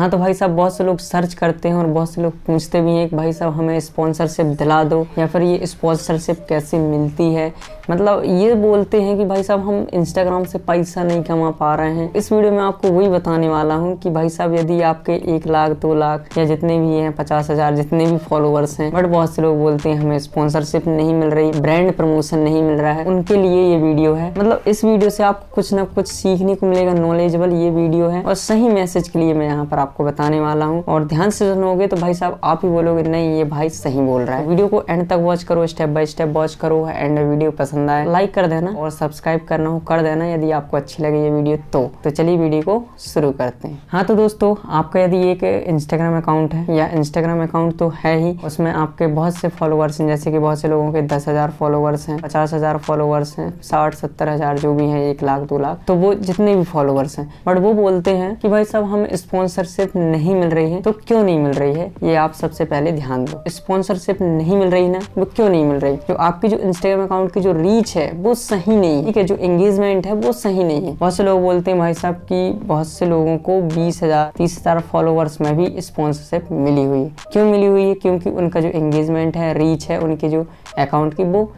हाँ तो भाई साहब बहुत से लोग सर्च करते हैं और बहुत से लोग पूछते भी हैं कि भाई साहब हमें स्पॉन्सरशिप दिला दो या फिर ये स्पॉन्सरशिप कैसे मिलती है मतलब ये बोलते हैं कि भाई साहब हम इंस्टाग्राम से पैसा नहीं कमा पा रहे हैं इस वीडियो में आपको वही बताने वाला हूँ कि भाई साहब यदि आपके एक लाख दो लाख या जितने भी हैं पचास हज़ार जितने भी फॉलोअर्स हैं बट बहुत से लोग बोलते हैं हमें स्पॉन्सरशिप नहीं मिल रही ब्रांड प्रमोशन नहीं मिल रहा है उनके लिए ये वीडियो है मतलब इस वीडियो से आपको कुछ ना कुछ सीखने को मिलेगा नॉलेजेबल ये वीडियो है और सही मैसेज के लिए मैं यहाँ पर आप आपको बताने वाला हूँ और ध्यान से सुनोगे तो भाई साहब आप ही बोलोगे नहीं ये भाई सही बोल रहा है वीडियो को एंड तक वॉच करो स्टेप बाय स्टेप वॉच करो एंड वीडियो पसंद आए लाइक कर देना और सब्सक्राइब करना हो कर देना यदि आपको अच्छी लगे ये वीडियो तो तो चलिए वीडियो को शुरू करते हैं हाँ तो दोस्तों आपका यदि एक इंस्टाग्राम अकाउंट है या इंस्टाग्राम अकाउंट तो है ही उसमें आपके बहुत से फॉलोअर्स हैं जैसे कि बहुत से लोगों के दस हजार फॉलोअर्स हैं पचास हजार फॉलोअर्स हैं साठ सत्तर हजार जो भी है एक लाख दो लाख तो वो जितने भी फॉलोअर्स हैं बट वो बोलते हैं कि भाई साहब हम स्पॉन्सर स्पॉन्सरशिप नहीं मिल रही है तो क्यों नहीं मिल रही है ये आप सबसे पहले ध्यान दो स्पॉन्सरशिप नहीं मिल रही ना वो क्यों नहीं मिल रही जो आपकी जो इंस्टाग्राम अकाउंट की जो रीच है वो सही नहीं है ठीक है जो एंगेजमेंट है वो सही नहीं है बहुत से लोग बोलते हैं भाई साहब की बहुत से लोगों को बीस हजार तीस हजार फॉलोअर्स में भी स्पॉन्सरशिप मिली हुई है क्यों मिली हुई है क्योंकि उनका जो एंगेजमेंट है रीच है उनके जो अकाउंट की वो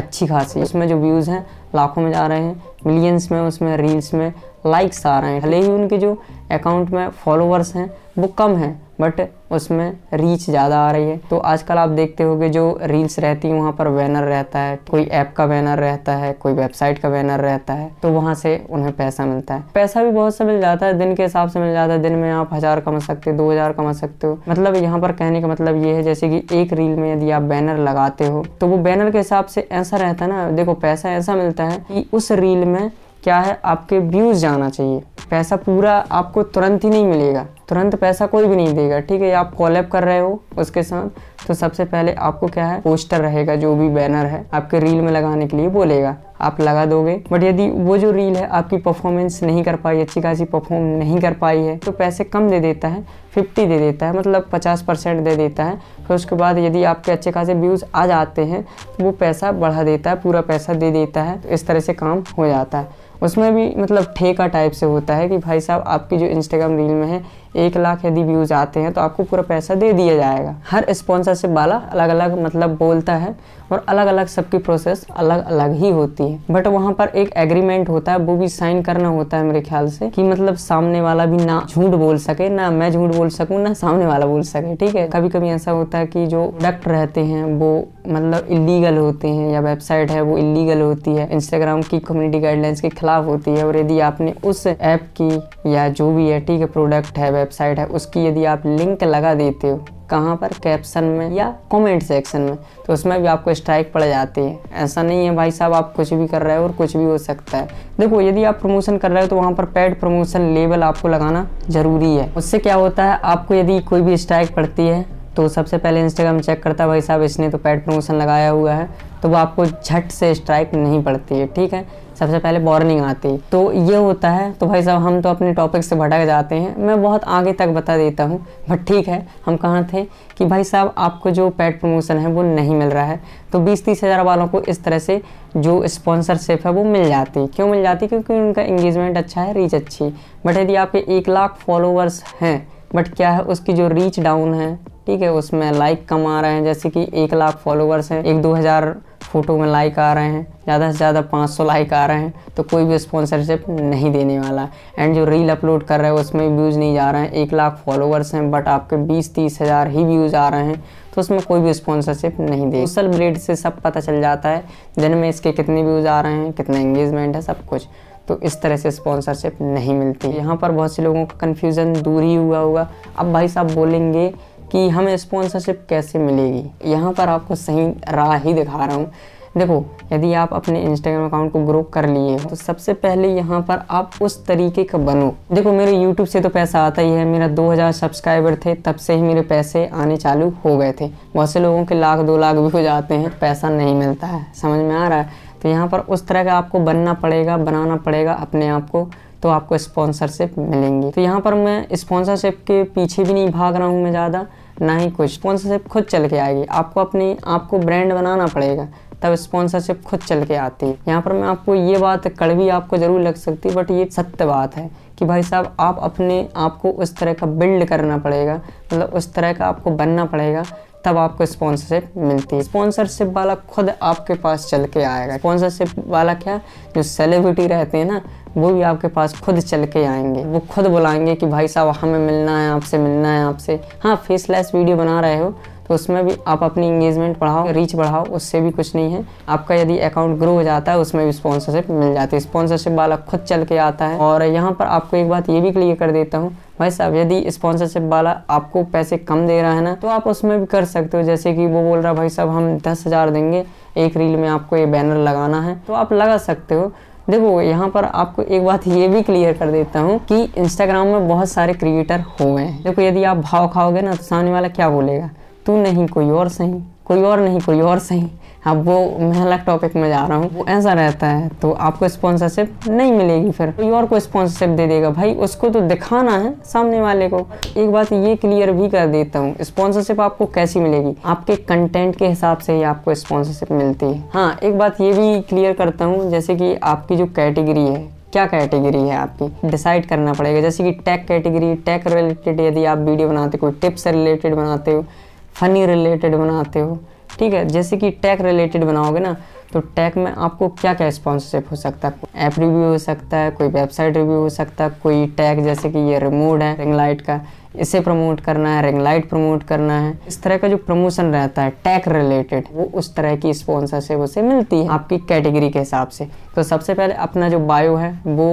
अच्छी खासी है उसमें जो व्यूज़ हैं लाखों में जा रहे हैं मिलियंस में उसमें रील्स में लाइक्स आ रहे हैं भले ही उनके जो अकाउंट में फॉलोअर्स हैं वो कम हैं बट उसमें रीच ज़्यादा आ रही है तो आजकल आप देखते होगे जो रील्स रहती हैं वहाँ पर बैनर रहता है कोई ऐप का बैनर रहता है कोई वेबसाइट का बैनर रहता है तो वहाँ से उन्हें पैसा मिलता है पैसा भी बहुत सा मिल जाता है दिन के हिसाब से मिल जाता है दिन में आप हज़ार कमा सकते हो दो हज़ार कमा सकते हो मतलब यहाँ पर कहने का मतलब ये है जैसे कि एक रील में यदि आप बैनर लगाते हो तो वो बैनर के हिसाब से ऐसा रहता है ना देखो पैसा ऐसा मिलता है कि उस रील में क्या है आपके व्यूज़ जाना चाहिए पैसा पूरा आपको तुरंत ही नहीं मिलेगा तुरंत पैसा कोई भी नहीं देगा ठीक है आप कॉलअप कर रहे हो उसके साथ तो सबसे पहले आपको क्या है पोस्टर रहेगा जो भी बैनर है आपके रील में लगाने के लिए बोलेगा आप लगा दोगे बट यदि वो जो रील है आपकी परफॉर्मेंस नहीं कर पाई अच्छी खासी परफॉर्म नहीं कर पाई है तो पैसे कम दे देता है फिफ्टी दे देता है मतलब पचास परसेंट दे देता है फिर तो उसके बाद यदि आपके अच्छे खासे व्यूज़ आ जाते हैं तो वो पैसा बढ़ा देता है पूरा पैसा दे देता है तो इस तरह से काम हो जाता है उसमें भी मतलब ठेका टाइप से होता है कि भाई साहब आपकी जो इंस्टाग्राम रील में है एक लाख यदि व्यूज़ आते हैं तो आपको पूरा पैसा दे दिया जाएगा हर स्पॉन्सरशिप वाला अलग अलग मतलब बोलता है और अलग अलग सबकी प्रोसेस अलग अलग ही होती है बट वहाँ पर एक एग्रीमेंट होता है वो भी साइन करना होता है मेरे ख्याल से कि मतलब सामने वाला भी ना झूठ बोल सके ना मैं झूठ बोल सकूँ ना सामने वाला बोल सके ठीक है कभी कभी ऐसा होता है कि जो प्रोडक्ट रहते हैं वो मतलब इलीगल होते हैं या वेबसाइट है वो इलीगल होती है इंस्टाग्राम की कम्युनिटी गाइडलाइंस के खिलाफ खिलाफ होती है और यदि आपने उस ऐप की या जो भी है ठीक है प्रोडक्ट है वेबसाइट है उसकी यदि आप लिंक लगा देते हो कहाँ पर कैप्शन में या कमेंट सेक्शन में तो उसमें भी आपको स्ट्राइक पड़ जाती है ऐसा नहीं है भाई साहब आप कुछ भी कर रहे हो और कुछ भी हो सकता है देखो यदि आप प्रमोशन कर रहे हो तो वहाँ पर पेड प्रमोशन लेबल आपको लगाना ज़रूरी है उससे क्या होता है आपको यदि कोई भी स्ट्राइक पड़ती है तो सबसे पहले इंस्टाग्राम चेक करता है भाई साहब इसने तो पेड प्रमोशन लगाया हुआ है तो वो आपको झट से स्ट्राइक नहीं पड़ती है ठीक है सबसे पहले बॉर्निंग आती तो ये होता है तो भाई साहब हम तो अपने टॉपिक से भटक जाते हैं मैं बहुत आगे तक बता देता हूँ बट ठीक है हम कहाँ थे कि भाई साहब आपको जो पेड प्रमोशन है वो नहीं मिल रहा है तो बीस तीस हज़ार वालों को इस तरह से जो स्पॉन्सरशिप है वो मिल जाती क्यों मिल जाती क्योंकि उनका इंगेजमेंट अच्छा है रीच अच्छी बट यदि आपके एक लाख फॉलोअर्स हैं बट क्या है उसकी जो रीच डाउन है ठीक है उसमें लाइक कम आ रहे हैं जैसे कि एक लाख फॉलोअर्स हैं एक दो हज़ार फ़ोटो में लाइक आ रहे हैं ज़्यादा से ज़्यादा 500 लाइक आ रहे हैं तो कोई भी स्पॉन्सरशिप नहीं देने वाला एंड जो रील अपलोड कर रहे हैं उसमें व्यूज़ नहीं जा रहे हैं एक लाख फॉलोअर्स हैं बट आपके बीस तीस हज़ार ही व्यूज़ आ रहे हैं तो उसमें कोई भी स्पॉन्सरशिप नहीं दे सोशल ब्रेड से सब पता चल जाता है दिन में इसके कितने व्यूज़ आ रहे हैं कितना एंगेजमेंट है सब कुछ तो इस तरह से स्पॉन्सरशिप नहीं मिलती यहाँ पर बहुत से लोगों का कन्फ्यूज़न दूर ही हुआ होगा अब भाई साहब बोलेंगे कि हमें स्पॉन्सरशिप कैसे मिलेगी यहाँ पर आपको सही राह ही दिखा रहा हूँ देखो यदि आप अपने इंस्टाग्राम अकाउंट को ग्रो कर लिए हो तो सबसे पहले यहाँ पर आप उस तरीके का बनो देखो मेरे यूट्यूब से तो पैसा आता ही है मेरा 2000 सब्सक्राइबर थे तब से ही मेरे पैसे आने चालू हो गए थे बहुत से लोगों के लाख दो लाख भी हो जाते हैं पैसा नहीं मिलता है समझ में आ रहा है तो यहाँ पर उस तरह का आपको बनना पड़ेगा बनाना पड़ेगा अपने आप को तो आपको स्पॉन्सरशिप मिलेंगी तो यहाँ पर मैं स्पॉन्सरशिप के पीछे भी नहीं भाग रहा हूँ मैं ज़्यादा ना ही कुछ स्पॉन्सरशिप खुद चल के आएगी आपको अपने आप को ब्रांड बनाना पड़ेगा तब स्पॉन्सरशिप खुद चल के आती है यहाँ पर मैं आपको ये बात कड़वी आपको ज़रूर लग सकती है बट ये सत्य बात है कि भाई साहब आप अपने आप को उस तरह का बिल्ड करना पड़ेगा मतलब उस तरह का आपको बनना पड़ेगा तब आपको स्पॉन्सरशिप मिलती है स्पॉन्सरशिप वाला खुद आपके पास चल के आएगा स्पॉन्सरशिप वाला क्या जो सेलिब्रिटी रहते हैं ना वो भी आपके पास खुद चल के आएंगे वो खुद बुलाएंगे कि भाई साहब हमें मिलना है आपसे मिलना है आपसे हाँ फेसलेस वीडियो बना रहे हो तो उसमें भी आप अपनी इंगेजमेंट बढ़ाओ रीच बढ़ाओ उससे भी कुछ नहीं है आपका यदि अकाउंट ग्रो हो जाता है उसमें भी स्पॉन्सरशिप मिल जाती है स्पॉन्सरशिप वाला खुद चल के आता है और यहाँ पर आपको एक बात ये भी क्लियर कर देता हूँ भाई साहब यदि स्पॉन्सरशिप वाला आपको पैसे कम दे रहा है ना तो आप उसमें भी कर सकते हो जैसे कि वो बोल रहा भाई साहब हम दस हज़ार देंगे एक रील में आपको ये बैनर लगाना है तो आप लगा सकते हो देखो यहाँ पर आपको एक बात ये भी क्लियर कर देता हूँ कि इंस्टाग्राम में बहुत सारे क्रिएटर हो गए हैं देखो यदि आप भाव खाओगे ना तो सामने वाला क्या बोलेगा तू नहीं कोई और सही कोई और नहीं कोई और सही अब हाँ, वो मैं अलग टॉपिक में जा रहा हूँ वो ऐसा रहता है तो आपको स्पॉन्सरशिप नहीं मिलेगी फिर कोई और को स्पॉन्सरशिप दे देगा भाई उसको तो दिखाना है सामने वाले को एक बात ये क्लियर भी कर देता हूँ स्पॉन्सरशिप आपको कैसी मिलेगी आपके कंटेंट के हिसाब से ही आपको स्पॉन्सरशिप मिलती है हाँ एक बात ये भी क्लियर करता हूँ जैसे कि आपकी जो कैटेगरी है क्या कैटेगरी है आपकी डिसाइड करना पड़ेगा जैसे कि टैक कैटेगरी टैक रिलेटेड यदि आप वीडियो बनाते हो कोई टिप्स रिलेटेड बनाते हो फनी रिलेटेड बनाते हो ठीक है जैसे कि टैक रिलेटेड बनाओगे ना तो टैक में आपको क्या क्या स्पॉन्सरशिप हो सकता है ऐप रिव्यू हो सकता है कोई वेबसाइट रिव्यू हो सकता है कोई टैग जैसे कि ये रिमोड है रिंग लाइट का इसे प्रमोट करना है रिंग लाइट प्रमोट करना है इस तरह का जो प्रमोशन रहता है टैक रिलेटेड वो उस तरह की स्पॉन्सरशिप उसे मिलती है आपकी कैटेगरी के हिसाब से तो सबसे पहले अपना जो बायो है वो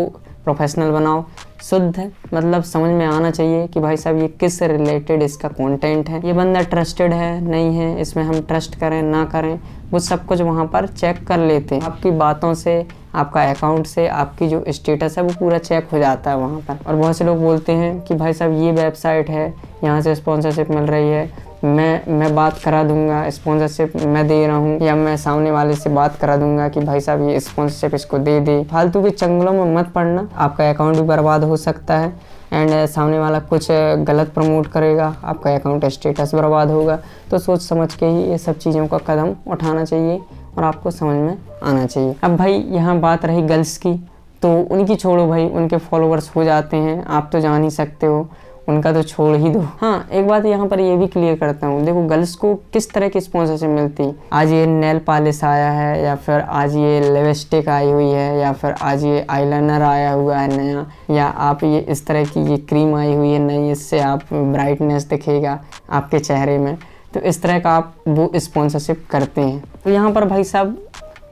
प्रोफेशनल बनाओ शुद्ध मतलब समझ में आना चाहिए कि भाई साहब ये किस रिलेटेड इसका कंटेंट है ये बंदा ट्रस्टेड है नहीं है इसमें हम ट्रस्ट करें ना करें वो सब कुछ वहाँ पर चेक कर लेते हैं आपकी बातों से आपका अकाउंट से आपकी जो स्टेटस है वो पूरा चेक हो जाता है वहाँ पर और बहुत से लोग बोलते हैं कि भाई साहब ये वेबसाइट है यहाँ से स्पॉन्सरशिप मिल रही है मैं मैं बात करा दूंगा स्पॉन्सरशिप मैं दे रहा हूँ या मैं सामने वाले से बात करा दूंगा कि भाई साहब ये स्पॉन्सरशिप इसको दे दे फालतू के चंगलों में मत पड़ना आपका अकाउंट भी बर्बाद हो सकता है एंड uh, सामने वाला कुछ uh, गलत प्रमोट करेगा आपका अकाउंट स्टेटस बर्बाद होगा तो सोच समझ के ही ये सब चीज़ों का कदम उठाना चाहिए और आपको समझ में आना चाहिए अब भाई यहाँ बात रही गर्ल्स की तो उनकी छोड़ो भाई उनके फॉलोअर्स हो जाते हैं आप तो जान ही सकते हो उनका तो छोड़ ही दो हाँ एक बात यहाँ पर ये भी क्लियर करता हूँ देखो गर्ल्स को किस तरह की स्पॉन्सरशिप मिलती आज ये नेल पॉलिस आया है या फिर आज ये लिपस्टिक आई हुई है या फिर आज ये आईलाइनर आया हुआ है नया या आप ये इस तरह की ये क्रीम आई हुई है नई इससे आप ब्राइटनेस दिखेगा आपके चेहरे में तो इस तरह का आप वो स्पॉन्सरशिप करते हैं तो यहाँ पर भाई साहब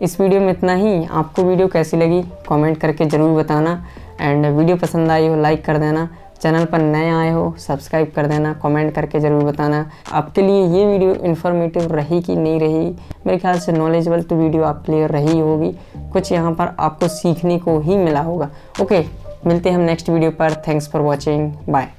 इस वीडियो में इतना ही आपको वीडियो कैसी लगी कमेंट करके ज़रूर बताना एंड वीडियो पसंद आई हो लाइक कर देना चैनल पर नए आए हो सब्सक्राइब कर देना कमेंट करके ज़रूर बताना आपके लिए ये वीडियो इन्फॉर्मेटिव रही कि नहीं रही मेरे ख्याल से नॉलेजेबल तो वीडियो आपके लिए रही होगी कुछ यहाँ पर आपको सीखने को ही मिला होगा ओके मिलते हैं हम नेक्स्ट वीडियो पर थैंक्स फॉर वॉचिंग बाय